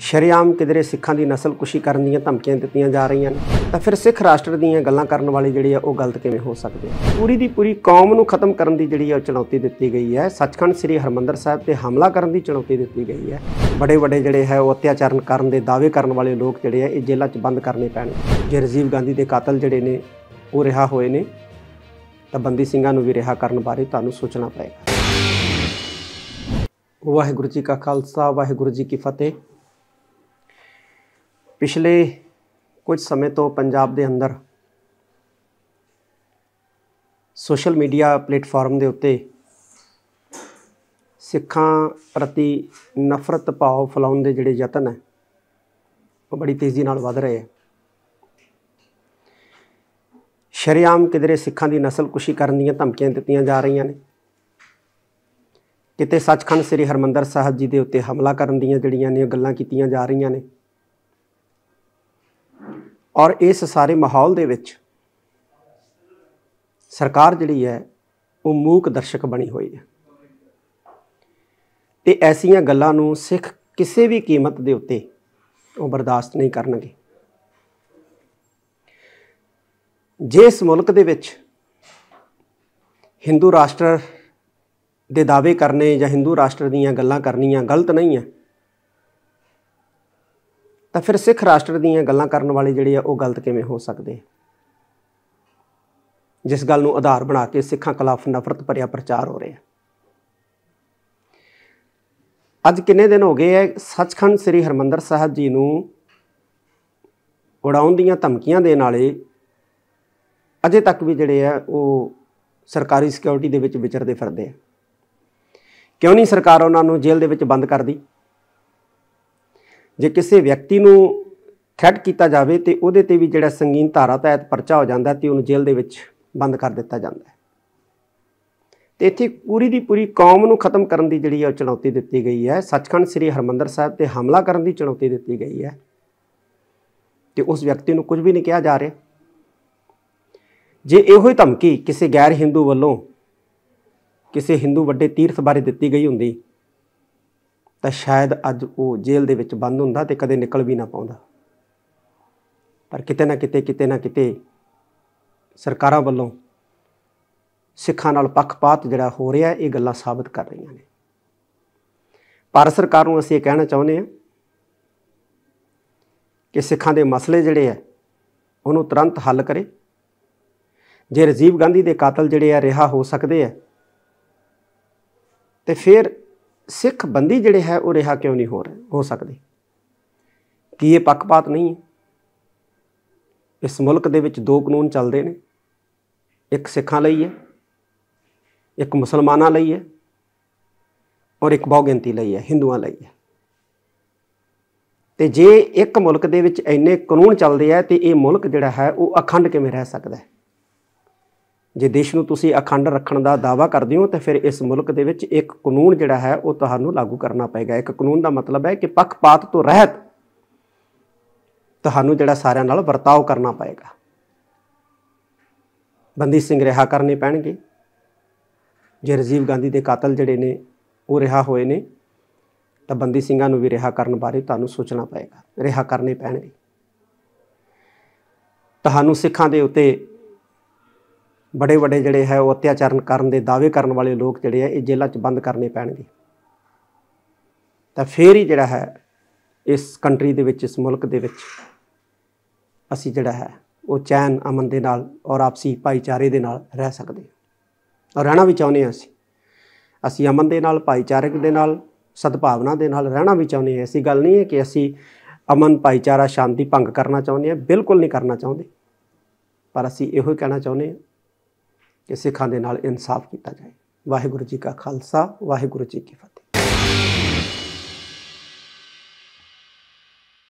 ਸ਼ਰੀਆਮ ਕਿਦਰੇ ਸਿੱਖਾਂ ਦੀ ਨਸਲ ਕੁਸ਼ੀ ਕਰਨ ਦੀਆਂ ਧਮਕੀਆਂ ਦਿੱਤੀਆਂ ਜਾ ਰਹੀਆਂ ਨੇ ਤਾਂ ਫਿਰ ਸਿੱਖ ਰਾਸ਼ਟਰ ਦੀਆਂ ਗੱਲਾਂ ਕਰਨ ਵਾਲੇ ਜਿਹੜੇ ਆ ਉਹ ਗਲਤ ਕਿਵੇਂ ਹੋ ਸਕਦੇ ਪੂਰੀ ਦੀ ਪੂਰੀ ਕੌਮ ਨੂੰ ਖਤਮ ਕਰਨ ਦੀ ਜਿਹੜੀ ਆ ਚੁਣੌਤੀ ਦਿੱਤੀ ਗਈ ਹੈ ਸੱਚਖੰਡ ਸ੍ਰੀ ਹਰਮੰਦਰ ਸਾਹਿਬ ਤੇ ਹਮਲਾ ਕਰਨ ਦੀ ਚੁਣੌਤੀ ਦਿੱਤੀ ਗਈ ਹੈ ਬੜੇ ਵੱਡੇ ਜਿਹੜੇ ਹੈ ਉਹ ਅਤਿਆਚਾਰਨ ਕਰਨ ਦੇ ਦਾਅਵੇ ਕਰਨ ਵਾਲੇ ਲੋਕ ਜਿਹੜੇ ਆ ਇਹ ਜੇਲ੍ਹਾਂ 'ਚ ਬੰਦ ਕਰਨੇ ਪੈਣਗੇ ਜੇ ਰਜੀਵ ਗਾਂਧੀ ਦੇ ਕਾਤਲ ਜਿਹੜੇ ਨੇ ਉਹ ਰਿਹਾ ਹੋਏ ਨੇ ਤਾਂ ਬੰਦੀ ਸਿੰਘਾਂ ਨੂੰ ਵੀ ਰਿਹਾ ਕਰਨ ਬਾਰੇ ਤੁਹਾਨੂੰ ਸੋਚਣਾ ਪਏਗਾ ਵਾਹਿਗੁਰੂ ਜੀ ਕਾ ਖਾਲਸਾ ਵਾਹਿਗੁਰੂ ਜੀ ਕੀ ਫਤਿਹ ਪਿਛਲੇ ਕੁਝ ਸਮੇਂ ਤੋਂ ਪੰਜਾਬ ਦੇ ਅੰਦਰ ਸੋਸ਼ਲ ਮੀਡੀਆ ਪਲੇਟਫਾਰਮ ਦੇ ਉੱਤੇ ਸਿੱਖਾਂ ਪ੍ਰਤੀ ਨਫ਼ਰਤ ਭਾਵ ਫਲਾਉਣ ਦੇ ਜਿਹੜੇ ਯਤਨ ਹੈ ਉਹ ਬੜੀ ਤੇਜ਼ੀ ਨਾਲ ਵਧ ਰਹੇ ਹੈ ਸ਼ਰੀਆਮ ਕਿਦਰੇ ਸਿੱਖਾਂ ਦੀ ਨਸਲਕੁਸ਼ੀ ਕਰਨ ਦੀਆਂ ਧਮਕੀਆਂ ਦਿੱਤੀਆਂ ਜਾ ਰਹੀਆਂ ਨੇ ਕਿਤੇ ਸੱਚਖੰਡ ਸ੍ਰੀ ਹਰਮੰਦਰ ਸਾਹਿਬ ਜੀ ਦੇ ਉੱਤੇ ਹਮਲਾ ਕਰਨ ਦੀਆਂ ਜਿਹੜੀਆਂ ਨੇ ਗੱਲਾਂ ਕੀਤੀਆਂ ਜਾ ਰਹੀਆਂ ਨੇ ਔਰ ਇਸ ਸਾਰੇ ਮਾਹੌਲ ਦੇ ਵਿੱਚ ਸਰਕਾਰ ਜਿਹੜੀ ਹੈ ਉਹ ਮੂਕ ਦਰਸ਼ਕ ਬਣੀ ਹੋਈ ਹੈ ਤੇ ਐਸੀਆਂ ਗੱਲਾਂ ਨੂੰ ਸਿੱਖ ਕਿਸੇ ਵੀ ਕੀਮਤ ਦੇ ਉੱਤੇ ਉਹ ਬਰਦਾਸ਼ਤ ਨਹੀਂ ਕਰਨਗੇ ਜੇ ਇਸ ਮੁਲਕ ਦੇ ਵਿੱਚ ਹਿੰਦੂ ਰਾਸ਼ਟਰ ਦੇ ਦਾਅਵੇ ਕਰਨੇ ਜਾਂ ਹਿੰਦੂ ਰਾਸ਼ਟਰ ਦੀਆਂ ਗੱਲਾਂ ਕਰਨੀਆਂ ਗਲਤ ਨਹੀਂ ਹੈ ਤਾਂ ਫਿਰ ਸਿੱਖ ਰਾਸ਼ਟਰ ਦੀਆਂ ਗੱਲਾਂ ਕਰਨ ਵਾਲੇ ਜਿਹੜੇ ਆ ਉਹ ਗਲਤ ਕਿਵੇਂ ਹੋ ਸਕਦੇ ਜਿਸ ਗੱਲ ਨੂੰ ਆਧਾਰ ਬਣਾ ਕੇ ਸਿੱਖਾਂ ਖਿਲਾਫ ਨਫ਼ਰਤ ਭਰਿਆ ਪ੍ਰਚਾਰ ਹੋ ਰਿਹਾ ਅੱਜ ਕਿੰਨੇ ਦਿਨ ਹੋ ਗਏ ਐ ਸੱਚਖੰਡ ਸ੍ਰੀ ਹਰਮੰਦਰ ਸਾਹਿਬ ਜੀ ਨੂੰ ਉਡਾਉਣ ਦੀਆਂ ਧਮਕੀਆਂ ਦੇ ਨਾਲੇ ਅਜੇ ਤੱਕ ਵੀ ਜਿਹੜੇ ਆ ਉਹ ਸਰਕਾਰੀ ਸਿਕਿਉਰਿਟੀ ਦੇ ਵਿੱਚ ਵਿਚਰਦੇ ਫਿਰਦੇ ਆ ਕਿਉਂ ਨਹੀਂ ਸਰਕਾਰ ਉਹਨਾਂ ਨੂੰ ਜੇਲ੍ਹ ਦੇ ਵਿੱਚ ਬੰਦ ਕਰਦੀ ਜੇ ਕਿਸੇ ਵਿਅਕਤੀ ਨੂੰ ਥ੍ਰੈਟ ਕੀਤਾ ਜਾਵੇ ਤੇ ਉਹਦੇ ਤੇ ਵੀ ਜਿਹੜਾ ਸੰਗੀਨ ਧਾਰਾ ਤਹਿਤ ਪਰਚਾ ਹੋ ਜਾਂਦਾ ਤੇ ਉਹਨੂੰ ਜੇਲ੍ਹ ਦੇ ਵਿੱਚ ਬੰਦ ਕਰ ਦਿੱਤਾ ਜਾਂਦਾ ਹੈ ਤੇ ਇੱਥੇ ਪੂਰੀ ਦੀ ਪੂਰੀ ਕੌਮ ਨੂੰ ਖਤਮ ਕਰਨ ਦੀ ਜਿਹੜੀ ਹੈ ਚੁਣੌਤੀ ਦਿੱਤੀ ਗਈ ਹੈ ਸੱਚਖੰਡ ਸ੍ਰੀ ਹਰਮੰਦਰ ਸਾਹਿਬ ਤੇ ਹਮਲਾ ਕਰਨ ਦੀ ਚੁਣੌਤੀ ਦਿੱਤੀ ਗਈ ਹੈ ਤੇ ਉਸ ਵਿਅਕਤੀ ਨੂੰ ਕੁਝ ਵੀ ਨਹੀਂ ਕਿਹਾ ਜਾ ਰਿਹਾ ਜੇ ਇਹੋ ਹੀ ਧਮਕੀ ਕਿਸੇ ਗੈਰ ਹਿੰਦੂ ਵੱਲੋਂ ਕਿਸੇ ਹਿੰਦੂ ਵੱਡੇ ਤੀਰਥ ਬਾਰੇ ਦਿੱਤੀ ਗਈ ਹੁੰਦੀ ਤਾਂ ਸ਼ਾਇਦ ਅੱਜ ਉਹ ਜੇਲ੍ਹ ਦੇ ਵਿੱਚ ਬੰਦ ਹੁੰਦਾ ਤੇ ਕਦੇ ਨਿਕਲ ਵੀ ਨਾ ਪਾਉਂਦਾ ਪਰ ਕਿਤੇ ਨਾ ਕਿਤੇ ਕਿਤੇ ਨਾ ਕਿਤੇ ਸਰਕਾਰਾਂ ਵੱਲੋਂ ਸਿੱਖਾਂ ਨਾਲ ਪੱਖਪਾਤ ਜਿਹੜਾ ਹੋ ਰਿਹਾ ਇਹ ਗੱਲਾਂ ਸਾਬਤ ਕਰ ਰਹੀਆਂ ਨੇ ਪਰ ਸਰਕਾਰ ਨੂੰ ਅਸੀਂ ਇਹ ਕਹਿਣਾ ਚਾਹੁੰਦੇ ਹਾਂ ਕਿ ਸਿੱਖਾਂ ਦੇ ਮਸਲੇ ਜਿਹੜੇ ਆ ਉਹਨੂੰ ਤੁਰੰਤ ਹੱਲ ਕਰੇ ਜੇ ਰਜੀਵ ਗਾਂਧੀ ਦੇ ਕਾਤਲ ਜਿਹੜੇ ਆ ਰਿਹਾ ਹੋ ਸਕਦੇ ਆ ਤੇ ਫਿਰ ਸਿੱਖ ਬੰਦੀ ਜਿਹੜੇ ਹੈ ਉਹ ਰਿਹਾ ਕਿਉਂ ਨਹੀਂ ਹੋ ਰਹੇ ਹੋ ਸਕਦੇ ਕੀ ਇਹ ਪੱਕਪਾਤ ਨਹੀਂ ਹੈ ਇਸ ਮੁਲਕ ਦੇ ਵਿੱਚ ਦੋ ਕਾਨੂੰਨ ਚੱਲਦੇ ਨੇ ਇੱਕ ਸਿੱਖਾਂ ਲਈ ਹੈ ਇੱਕ ਮੁਸਲਮਾਨਾਂ ਲਈ ਹੈ ਔਰ ਇੱਕ ਬਹੁਗਿਣਤੀ ਲਈ ਹੈ ਹਿੰਦੂਆਂ ਲਈ ਹੈ ਤੇ ਜੇ ਇੱਕ ਮੁਲਕ ਦੇ ਵਿੱਚ ਇੰਨੇ ਕਾਨੂੰਨ ਚੱਲਦੇ ਆ ਤੇ ਇਹ ਮੁਲਕ ਜਿਹੜਾ ਹੈ ਉਹ ਅਖੰਡ ਕਿਵੇਂ ਰਹਿ ਸਕਦਾ ਹੈ ਜੇ ਦੇਸ਼ ਨੂੰ ਤੁਸੀਂ ਅਖੰਡ ਰੱਖਣ ਦਾ ਦਾਵਾ ਕਰਦੇ ਹੋ ਤਾਂ ਫਿਰ ਇਸ ਮੁਲਕ ਦੇ ਵਿੱਚ ਇੱਕ ਕਾਨੂੰਨ ਜਿਹੜਾ ਹੈ ਉਹ ਤੁਹਾਨੂੰ ਲਾਗੂ ਕਰਨਾ ਪਏਗਾ ਇੱਕ ਕਾਨੂੰਨ ਦਾ ਮਤਲਬ ਹੈ ਕਿ ਪੱਖਪਾਤ ਤੋਂ ਰਹਿਤ ਤੁਹਾਨੂੰ ਜਿਹੜਾ ਸਾਰਿਆਂ ਨਾਲ ਵਰਤਾਓ ਕਰਨਾ ਪਏਗਾ ਬੰਦੀ ਸਿੰਘ ਰਿਹਾ ਕਰਨੇ ਪੈਣਗੇ ਜੇ ਰਜੀਵ ਗਾਂਧੀ ਦੇ ਕਾਤਲ ਜਿਹੜੇ ਨੇ ਉਹ ਰਿਹਾ ਹੋਏ ਨੇ ਤਾਂ ਬੰਦੀ ਸਿੰਘਾਂ ਨੂੰ ਵੀ ਰਿਹਾ ਕਰਨ ਬਾਰੇ ਤੁਹਾਨੂੰ ਸੋਚਣਾ ਪਏਗਾ ਰਿਹਾ ਕਰਨੇ ਪੈਣਗੇ ਤੁਹਾਨੂੰ ਸਿੱਖਾਂ ਦੇ ਉੱਤੇ ਬੜੇ ਵੱਡੇ ਜਿਹੜੇ ਹੈ ਉਹ ਅਤਿਆਚਾਰਨ ਕਰਨ ਦੇ ਦਾਅਵੇ ਕਰਨ ਵਾਲੇ ਲੋਕ ਜਿਹੜੇ ਆ ਇਹ ਜੇਲ੍ਹਾਂ 'ਚ ਬੰਦ ਕਰਨੇ ਪੈਣਗੇ ਤਾਂ ਫੇਰ ਹੀ ਜਿਹੜਾ ਹੈ ਇਸ ਕੰਟਰੀ ਦੇ ਵਿੱਚ ਇਸ ਮੁਲਕ ਦੇ ਵਿੱਚ ਅਸੀਂ ਜਿਹੜਾ ਹੈ ਉਹ ਚੈਨ ਅਮਨ ਦੇ ਨਾਲ ਔਰ ਆਪਸੀ ਭਾਈਚਾਰੇ ਦੇ ਨਾਲ ਰਹਿ ਸਕਦੇ ਹਾਂ ਔਰ ਰਹਿਣਾ ਵੀ ਚਾਹੁੰਦੇ ਹਾਂ ਅਸੀਂ ਅਸੀਂ ਅਮਨ ਦੇ ਨਾਲ ਭਾਈਚਾਰਕ ਦੇ ਨਾਲ ਸਦਭਾਵਨਾ ਦੇ ਨਾਲ ਰਹਿਣਾ ਵੀ ਚਾਹੁੰਦੇ ਹਾਂ ਐਸੀ ਗੱਲ ਨਹੀਂ ਹੈ ਕਿ ਅਸੀਂ ਅਮਨ ਭਾਈਚਾਰਾ ਸ਼ਾਂਤੀ ਭੰਗ ਕਰਨਾ ਚਾਹੁੰਦੇ ਹਾਂ ਬਿਲਕੁਲ ਨਹੀਂ ਕਰਨਾ ਚਾਹੁੰਦੇ ਪਰ ਅਸੀਂ ਇਹੋ ਹੀ ਕਹਿਣਾ ਚਾਹੁੰਦੇ ਹਾਂ ਕਿ ਸਿੱਖਾਂ ਦੇ ਨਾਲ ਇਨਸਾਫ ਕੀਤਾ ਜਾਏ ਵਾਹਿਗੁਰੂ ਜੀ ਕਾ ਖਾਲਸਾ ਵਾਹਿਗੁਰੂ ਜੀ ਕੀ ਫਤਿਹ